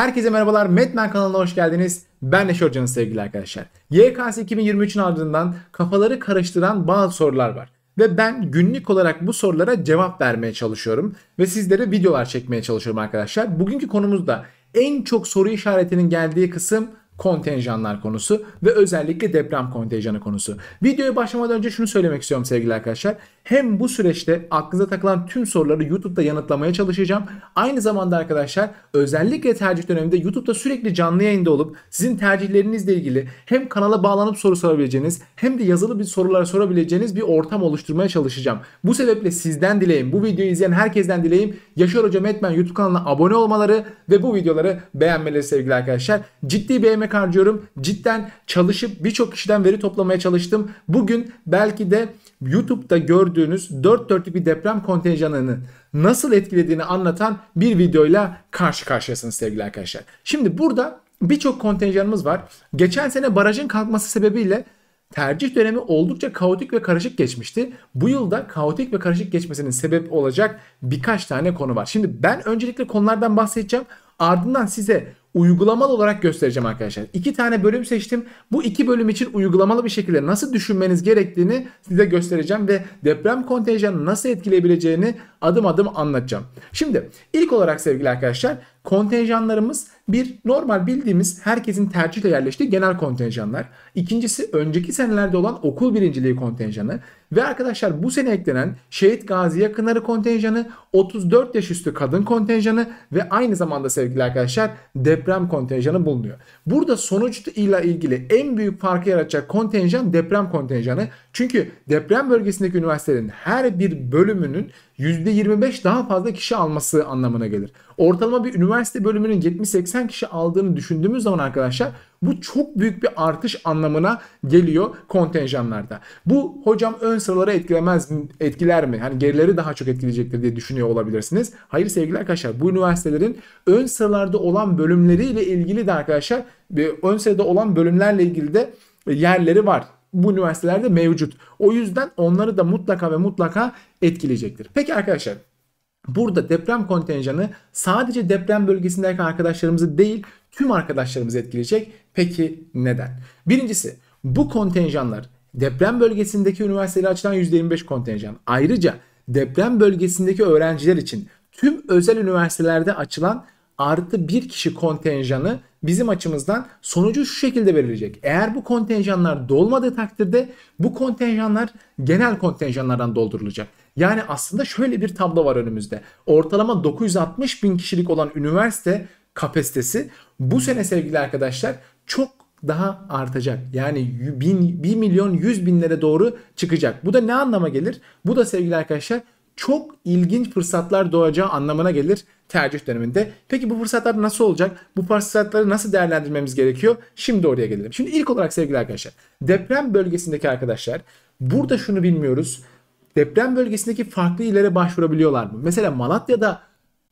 Herkese merhabalar. Metmen kanalına hoş geldiniz. Ben Neşe Hoca'nın sevgili arkadaşlar. YKS 2023'ün ardından kafaları karıştıran bazı sorular var. Ve ben günlük olarak bu sorulara cevap vermeye çalışıyorum. Ve sizlere videolar çekmeye çalışıyorum arkadaşlar. Bugünkü konumuzda en çok soru işaretinin geldiği kısım kontenjanlar konusu ve özellikle deprem kontenjanı konusu. Videoya başlamadan önce şunu söylemek istiyorum sevgili arkadaşlar. Hem bu süreçte aklınıza takılan tüm soruları YouTube'da yanıtlamaya çalışacağım. Aynı zamanda arkadaşlar özellikle tercih döneminde YouTube'da sürekli canlı yayında olup sizin tercihlerinizle ilgili hem kanala bağlanıp soru sorabileceğiniz hem de yazılı bir sorular sorabileceğiniz bir ortam oluşturmaya çalışacağım. Bu sebeple sizden dileğim, bu videoyu izleyen herkesten dileğim Yaşar Hoca Metmen YouTube kanalına abone olmaları ve bu videoları beğenmeleri sevgili arkadaşlar. Ciddi bir emek harcıyorum. Cidden çalışıp birçok kişiden veri toplamaya çalıştım. Bugün belki de YouTube'da gördüğüm gördüğünüz dört dörtlük bir deprem kontenjanını nasıl etkilediğini anlatan bir videoyla karşı karşıyasınız sevgili arkadaşlar. Şimdi burada birçok kontenjanımız var. Geçen sene barajın kalkması sebebiyle tercih dönemi oldukça kaotik ve karışık geçmişti. Bu yılda kaotik ve karışık geçmesinin sebep olacak birkaç tane konu var. Şimdi ben öncelikle konulardan bahsedeceğim. Ardından size uygulamalı olarak göstereceğim arkadaşlar. İki tane bölüm seçtim. Bu iki bölüm için uygulamalı bir şekilde nasıl düşünmeniz gerektiğini size göstereceğim ve deprem kontenjanı nasıl etkileyebileceğini adım adım anlatacağım. Şimdi ilk olarak sevgili arkadaşlar kontenjanlarımız bir normal bildiğimiz herkesin tercihle yerleştiği genel kontenjanlar. İkincisi önceki senelerde olan okul birinciliği kontenjanı ve arkadaşlar bu sene eklenen şehit gazi yakınları kontenjanı 34 yaş üstü kadın kontenjanı ve aynı zamanda sevgili arkadaşlar deprem kontenjanı bulunuyor. Burada sonuç ile ilgili en büyük farkı yaratacak kontenjan deprem kontenjanı. Çünkü deprem bölgesindeki üniversitelerin her bir bölümünün %25 daha fazla kişi alması anlamına gelir. Ortalama bir üniversite bölümünün 70-80 kişi aldığını düşündüğümüz zaman arkadaşlar bu çok büyük bir artış anlamına geliyor kontenjanlarda. Bu hocam ön sıraları etkilemez etkiler mi? Hani gerileri daha çok etkileyecektir diye düşünüyor düşünüyor olabilirsiniz. Hayır sevgili arkadaşlar bu üniversitelerin ön sıralarda olan bölümleriyle ilgili de arkadaşlar ön sırada olan bölümlerle ilgili de yerleri var. Bu üniversitelerde mevcut. O yüzden onları da mutlaka ve mutlaka etkileyecektir. Peki arkadaşlar Burada deprem kontenjanı sadece deprem bölgesindeki arkadaşlarımızı değil tüm arkadaşlarımızı etkileyecek. Peki neden? Birincisi bu kontenjanlar deprem bölgesindeki üniversiteye açılan %25 kontenjan. Ayrıca deprem bölgesindeki öğrenciler için tüm özel üniversitelerde açılan artı bir kişi kontenjanı bizim açımızdan sonucu şu şekilde verilecek. Eğer bu kontenjanlar dolmadığı takdirde bu kontenjanlar genel kontenjanlardan doldurulacak. Yani aslında şöyle bir tablo var önümüzde. Ortalama 960 bin kişilik olan üniversite kapasitesi bu sene sevgili arkadaşlar çok daha artacak. Yani 1000, 1 milyon 100 binlere doğru çıkacak. Bu da ne anlama gelir? Bu da sevgili arkadaşlar çok ilginç fırsatlar doğacağı anlamına gelir tercih döneminde. Peki bu fırsatlar nasıl olacak? Bu fırsatları nasıl değerlendirmemiz gerekiyor? Şimdi oraya gelelim. Şimdi ilk olarak sevgili arkadaşlar deprem bölgesindeki arkadaşlar burada şunu bilmiyoruz. Deprem bölgesindeki farklı illere başvurabiliyorlar mı? Mesela Malatya'da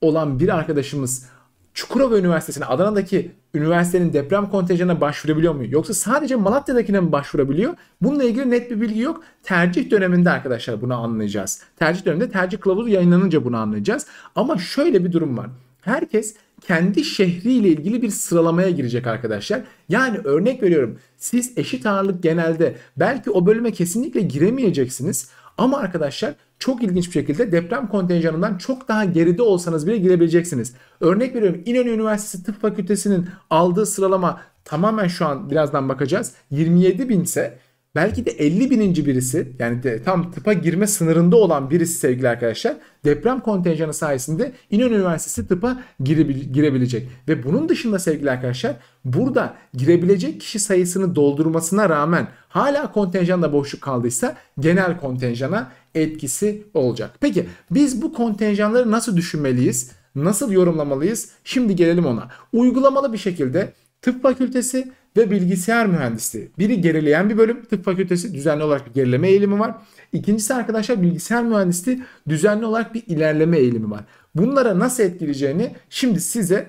olan bir arkadaşımız Çukurova Üniversitesi'ne Adana'daki üniversitenin deprem kontenjanına başvurabiliyor mu? Yoksa sadece Malatya'dakine mi başvurabiliyor? Bununla ilgili net bir bilgi yok. Tercih döneminde arkadaşlar bunu anlayacağız. Tercih döneminde tercih kılavuzu yayınlanınca bunu anlayacağız. Ama şöyle bir durum var. Herkes kendi şehriyle ilgili bir sıralamaya girecek arkadaşlar. Yani örnek veriyorum siz eşit ağırlık genelde belki o bölüme kesinlikle giremeyeceksiniz ama arkadaşlar çok ilginç bir şekilde deprem kontenjanından çok daha geride olsanız bile girebileceksiniz. Örnek veriyorum İnönü Üniversitesi Tıp Fakültesi'nin aldığı sıralama tamamen şu an birazdan bakacağız. 27 bin ise belki de 50 bininci birisi yani de, tam tıpa girme sınırında olan birisi sevgili arkadaşlar deprem kontenjanı sayesinde İnönü Üniversitesi tıpa girebil girebilecek. Ve bunun dışında sevgili arkadaşlar burada girebilecek kişi sayısını doldurmasına rağmen hala kontenjanda boşluk kaldıysa genel kontenjana etkisi olacak. Peki biz bu kontenjanları nasıl düşünmeliyiz? Nasıl yorumlamalıyız? Şimdi gelelim ona. Uygulamalı bir şekilde Tıp Fakültesi ve Bilgisayar Mühendisliği. Biri gerileyen bir bölüm. Tıp Fakültesi düzenli olarak bir gerileme eğilimi var. İkincisi arkadaşlar Bilgisayar Mühendisliği düzenli olarak bir ilerleme eğilimi var. Bunlara nasıl etkileyeceğini şimdi size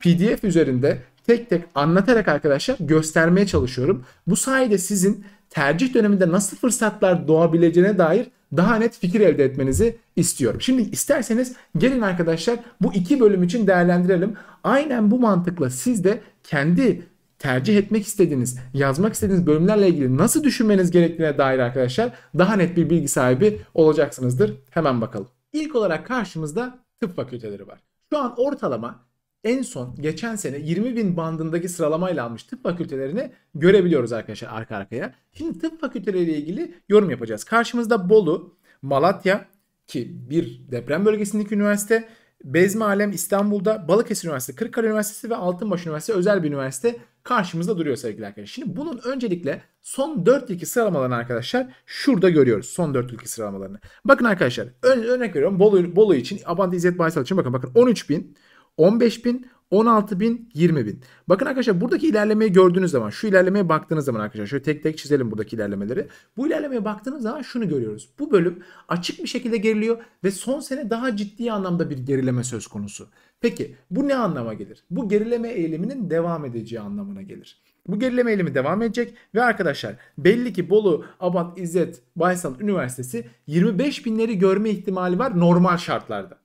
PDF üzerinde tek tek anlatarak arkadaşlar göstermeye çalışıyorum. Bu sayede sizin tercih döneminde nasıl fırsatlar doğabileceğine dair daha net fikir elde etmenizi istiyorum. Şimdi isterseniz gelin arkadaşlar bu iki bölüm için değerlendirelim. Aynen bu mantıkla siz de kendi tercih etmek istediğiniz, yazmak istediğiniz bölümlerle ilgili nasıl düşünmeniz gerektiğine dair arkadaşlar daha net bir bilgi sahibi olacaksınızdır. Hemen bakalım. İlk olarak karşımızda tıp fakülteleri var. Şu an ortalama en son geçen sene 20 bin bandındaki sıralamayla almış tıp fakültelerini görebiliyoruz arkadaşlar arka arkaya. Şimdi tıp fakülteleriyle ilgili yorum yapacağız. Karşımızda Bolu, Malatya ki bir deprem bölgesindeki üniversite Bezmi Alem İstanbul'da, Balıkesir Üniversitesi, Kırıkkale Üniversitesi ve Altınbaş Üniversitesi özel bir üniversite karşımızda duruyor sevgili arkadaşlar. Şimdi bunun öncelikle son 4 ülke sıralamalarını arkadaşlar şurada görüyoruz. Son 4 ülke sıralamalarını. Bakın arkadaşlar ön, örnek veriyorum Bolu, Bolu için, Abant İzzet Baysal için bakın bakın 13 bin, 15 bin, 16 bin 20 bin. Bakın arkadaşlar buradaki ilerlemeyi gördüğünüz zaman şu ilerlemeye baktığınız zaman arkadaşlar şöyle tek tek çizelim buradaki ilerlemeleri. Bu ilerlemeye baktığınız zaman şunu görüyoruz. Bu bölüm açık bir şekilde geriliyor ve son sene daha ciddi anlamda bir gerileme söz konusu. Peki bu ne anlama gelir? Bu gerileme eğiliminin devam edeceği anlamına gelir. Bu gerileme eğilimi devam edecek ve arkadaşlar belli ki Bolu Abant İzzet Baysal Üniversitesi 25 binleri görme ihtimali var normal şartlarda.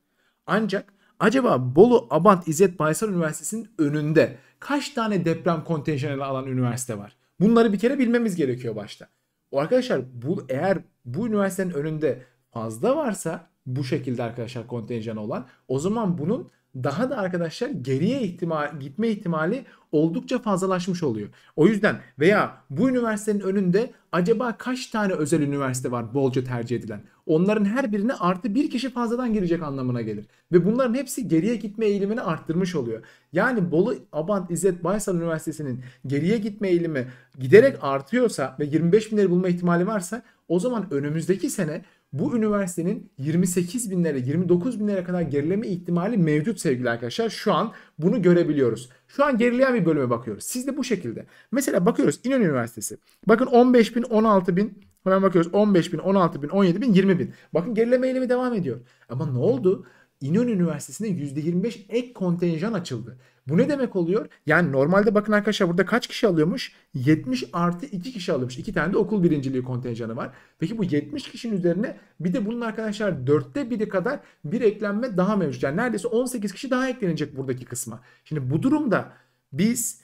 Ancak Acaba Bolu Abant İzzet Baysal Üniversitesi'nin önünde kaç tane deprem kontenjanı alan üniversite var? Bunları bir kere bilmemiz gerekiyor başta. O arkadaşlar bu eğer bu üniversitenin önünde fazla varsa bu şekilde arkadaşlar kontenjanı olan o zaman bunun daha da arkadaşlar geriye ihtimal, gitme ihtimali oldukça fazlalaşmış oluyor. O yüzden veya bu üniversitenin önünde acaba kaç tane özel üniversite var bolca tercih edilen? Onların her birine artı bir kişi fazladan girecek anlamına gelir. Ve bunların hepsi geriye gitme eğilimini arttırmış oluyor. Yani Bolu Abant İzzet Baysal Üniversitesi'nin geriye gitme eğilimi giderek artıyorsa ve 25 binleri bulma ihtimali varsa o zaman önümüzdeki sene bu üniversitenin 28 binlere 29 binlere kadar gerileme ihtimali mevcut sevgili arkadaşlar. Şu an bunu görebiliyoruz. Şu an gerileyen bir bölüme bakıyoruz. Siz de bu şekilde. Mesela bakıyoruz İnönü Üniversitesi. Bakın 15 bin 16 bin hemen bakıyoruz 15 bin 16 bin 17 bin 20 bin. Bakın gerileme eğilimi devam ediyor. Ama ne oldu? İnönü Üniversitesi'ne %25 ek kontenjan açıldı. Bu ne demek oluyor? Yani normalde bakın arkadaşlar burada kaç kişi alıyormuş? 70 artı 2 kişi alıyormuş. 2 tane de okul birinciliği kontenjanı var. Peki bu 70 kişinin üzerine bir de bunun arkadaşlar 4'te biri kadar bir eklenme daha mevcut. Yani neredeyse 18 kişi daha eklenecek buradaki kısma. Şimdi bu durumda biz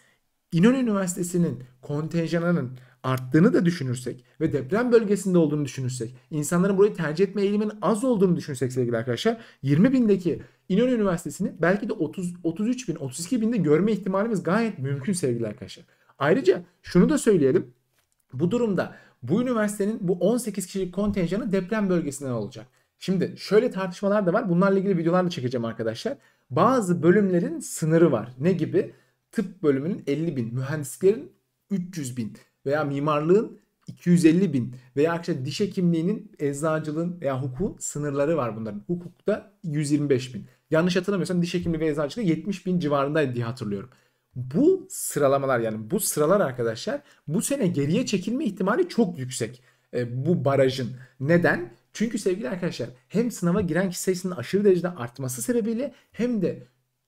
İnönü Üniversitesi'nin kontenjanının arttığını da düşünürsek ve deprem bölgesinde olduğunu düşünürsek, insanların burayı tercih etme eğiliminin az olduğunu düşünürsek sevgili arkadaşlar, 20 bindeki İnönü Üniversitesi'ni belki de 30, 33 bin, 32 binde görme ihtimalimiz gayet mümkün sevgili arkadaşlar. Ayrıca şunu da söyleyelim. Bu durumda bu üniversitenin bu 18 kişilik kontenjanı deprem bölgesinden olacak. Şimdi şöyle tartışmalar da var. Bunlarla ilgili videolar da çekeceğim arkadaşlar. Bazı bölümlerin sınırı var. Ne gibi? Tıp bölümünün 50 bin, mühendislerin 300 bin, veya mimarlığın 250 bin veya arkadaşlar diş hekimliğinin, eczacılığın veya hukukun sınırları var bunların. Hukukta 125 bin. Yanlış hatırlamıyorsam diş hekimliği ve eczacılığı 70 bin civarındaydı diye hatırlıyorum. Bu sıralamalar yani bu sıralar arkadaşlar bu sene geriye çekilme ihtimali çok yüksek. E, bu barajın. Neden? Çünkü sevgili arkadaşlar hem sınava giren kişi sayısının aşırı derecede artması sebebiyle hem de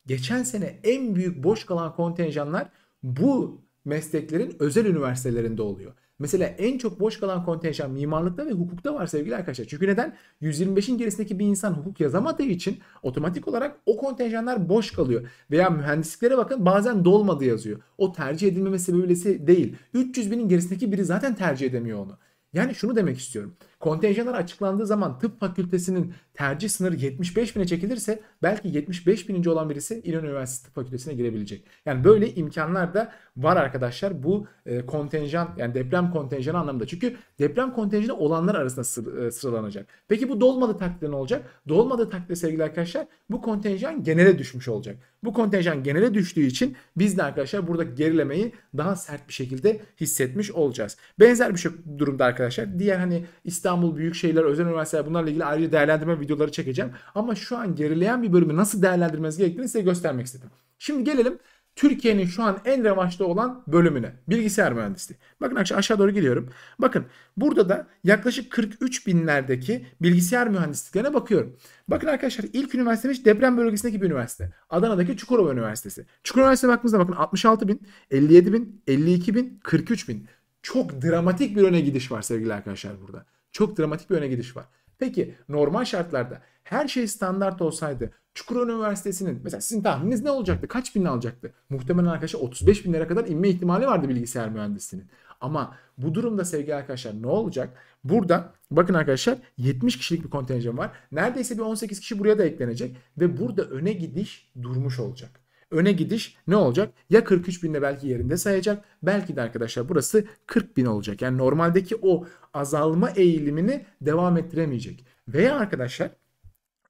geçen sene en büyük boş kalan kontenjanlar bu mesleklerin özel üniversitelerinde oluyor. Mesela en çok boş kalan kontenjan mimarlıkta ve hukukta var sevgili arkadaşlar. Çünkü neden? 125'in gerisindeki bir insan hukuk yazamadığı için otomatik olarak o kontenjanlar boş kalıyor. Veya mühendisliklere bakın bazen dolmadı yazıyor. O tercih edilmeme sebebiyle değil. 300 binin gerisindeki biri zaten tercih edemiyor onu. Yani şunu demek istiyorum. Kontenjanlar açıklandığı zaman tıp fakültesinin tercih sınırı 75 bine çekilirse belki 75 bininci olan birisi İlhan Üniversitesi Tıp Fakültesine girebilecek. Yani böyle imkanlar da var arkadaşlar bu e, kontenjan yani deprem kontenjanı anlamında. Çünkü deprem kontenjanı olanlar arasında e, sıralanacak. Peki bu dolmadı takdirde ne olacak? Dolmadı takdirde sevgili arkadaşlar bu kontenjan genele düşmüş olacak. Bu kontenjan genele düştüğü için biz de arkadaşlar buradaki gerilemeyi daha sert bir şekilde hissetmiş olacağız. Benzer bir şey durumda arkadaşlar arkadaşlar. Diğer hani İstanbul büyük şehirler, özel üniversiteler bunlarla ilgili ayrıca değerlendirme videoları çekeceğim. Ama şu an gerileyen bir bölümü nasıl değerlendirmeniz gerektiğini size göstermek istedim. Şimdi gelelim Türkiye'nin şu an en revaçta olan bölümüne. Bilgisayar mühendisliği. Bakın aşağı doğru gidiyorum. Bakın burada da yaklaşık 43 binlerdeki bilgisayar mühendisliklerine bakıyorum. Bakın arkadaşlar ilk üniversitemiz deprem bölgesindeki bir üniversite. Adana'daki Çukurova Üniversitesi. Çukurova Üniversitesi'ne baktığımızda bakın 66 bin, 57 bin, 52 bin, 43 bin. Çok dramatik bir öne gidiş var sevgili arkadaşlar burada. Çok dramatik bir öne gidiş var. Peki normal şartlarda her şey standart olsaydı Çukurova Üniversitesi'nin mesela sizin tahmininiz ne olacaktı? Kaç bin alacaktı? Muhtemelen arkadaşlar 35 bin binlere kadar inme ihtimali vardı bilgisayar mühendisinin. Ama bu durumda sevgili arkadaşlar ne olacak? Burada bakın arkadaşlar 70 kişilik bir kontenjan var. Neredeyse bir 18 kişi buraya da eklenecek ve burada öne gidiş durmuş olacak öne gidiş ne olacak? Ya 43 binde belki yerinde sayacak. Belki de arkadaşlar burası 40 bin olacak. Yani normaldeki o azalma eğilimini devam ettiremeyecek. Veya arkadaşlar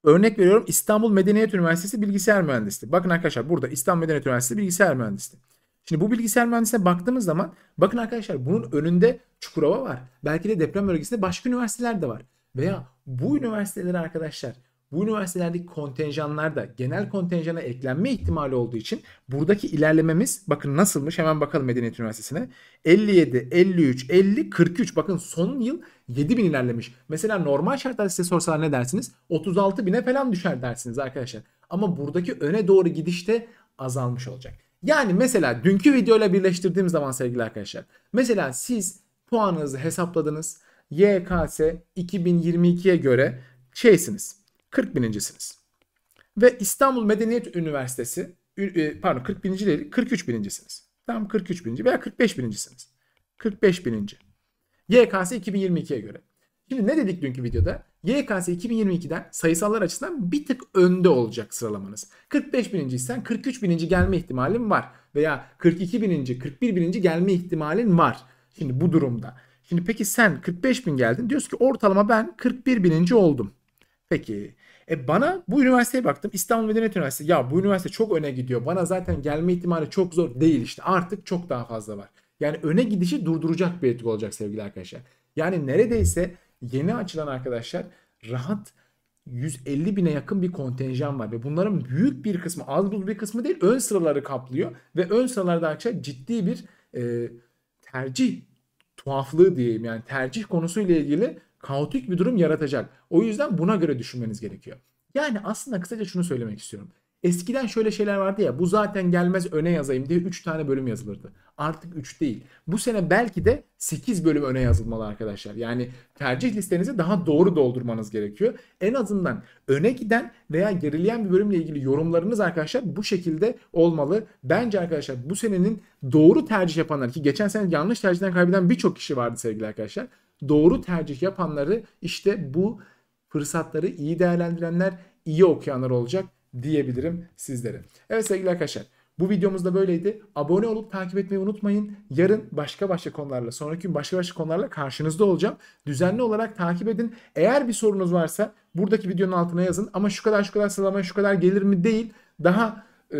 örnek veriyorum İstanbul Medeniyet Üniversitesi Bilgisayar Mühendisliği. Bakın arkadaşlar burada İstanbul Medeniyet Üniversitesi Bilgisayar Mühendisliği. Şimdi bu bilgisayar mühendisliğine baktığımız zaman bakın arkadaşlar bunun önünde Çukurova var. Belki de deprem bölgesinde başka üniversiteler de var. Veya bu üniversiteleri arkadaşlar bu üniversitelerdeki kontenjanlar da genel kontenjana eklenme ihtimali olduğu için buradaki ilerlememiz bakın nasılmış hemen bakalım Medeniyet Üniversitesi'ne. 57, 53, 50, 43 bakın son yıl 7000 ilerlemiş. Mesela normal şartlarda size sorsalar ne dersiniz? 36 bin'e falan düşer dersiniz arkadaşlar. Ama buradaki öne doğru gidişte azalmış olacak. Yani mesela dünkü videoyla birleştirdiğim zaman sevgili arkadaşlar. Mesela siz puanınızı hesapladınız. YKS 2022'ye göre şeysiniz 40 binincisiniz Ve İstanbul Medeniyet Üniversitesi e, pardon 40 bininci değil 43 binincisiniz. Tam 43 bininci veya 45 binincisiniz. 45 bininci. YKS 2022'ye göre. Şimdi ne dedik dünkü videoda? YKS 2022'den sayısallar açısından bir tık önde olacak sıralamanız. 45 bininciysen 43 bininci gelme ihtimalin var. Veya 42 bininci, 41 bininci gelme ihtimalin var. Şimdi bu durumda. Şimdi peki sen 45 bin geldin. Diyorsun ki ortalama ben 41 bininci oldum. Peki e bana bu üniversiteye baktım. İstanbul Medeniyet Üniversitesi. Ya bu üniversite çok öne gidiyor. Bana zaten gelme ihtimali çok zor değil işte. Artık çok daha fazla var. Yani öne gidişi durduracak bir etki olacak sevgili arkadaşlar. Yani neredeyse yeni açılan arkadaşlar rahat 150 bine yakın bir kontenjan var ve bunların büyük bir kısmı az buz bir kısmı değil ön sıraları kaplıyor ve ön sıralarda arkadaşlar ciddi bir e, tercih tuhaflığı diyeyim yani tercih konusuyla ilgili kaotik bir durum yaratacak. O yüzden buna göre düşünmeniz gerekiyor. Yani aslında kısaca şunu söylemek istiyorum. Eskiden şöyle şeyler vardı ya bu zaten gelmez öne yazayım diye 3 tane bölüm yazılırdı. Artık 3 değil. Bu sene belki de 8 bölüm öne yazılmalı arkadaşlar. Yani tercih listenizi daha doğru doldurmanız gerekiyor. En azından öne giden veya gerileyen bir bölümle ilgili yorumlarınız arkadaşlar bu şekilde olmalı. Bence arkadaşlar bu senenin doğru tercih yapanlar ki geçen sene yanlış tercihden kaybeden birçok kişi vardı sevgili arkadaşlar doğru tercih yapanları işte bu fırsatları iyi değerlendirenler, iyi okuyanlar olacak diyebilirim sizlere. Evet sevgili arkadaşlar bu videomuz da böyleydi. Abone olup takip etmeyi unutmayın. Yarın başka başka konularla, sonraki gün başka başka konularla karşınızda olacağım. Düzenli olarak takip edin. Eğer bir sorunuz varsa buradaki videonun altına yazın. Ama şu kadar şu kadar sıralama şu kadar gelir mi değil. Daha e,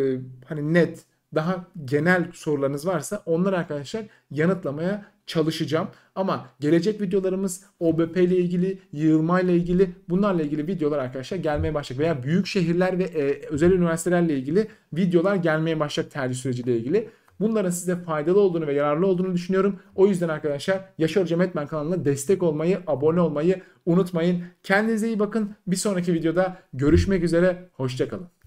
hani net, daha genel sorularınız varsa onları arkadaşlar yanıtlamaya çalışacağım. Ama gelecek videolarımız OBP ile ilgili, yığılma ile ilgili bunlarla ilgili videolar arkadaşlar gelmeye başlayacak. Veya büyük şehirler ve e, özel üniversitelerle ilgili videolar gelmeye başlayacak tercih süreciyle ilgili. Bunların size faydalı olduğunu ve yararlı olduğunu düşünüyorum. O yüzden arkadaşlar Yaşar Hocam Etmen kanalına destek olmayı, abone olmayı unutmayın. Kendinize iyi bakın. Bir sonraki videoda görüşmek üzere. Hoşçakalın.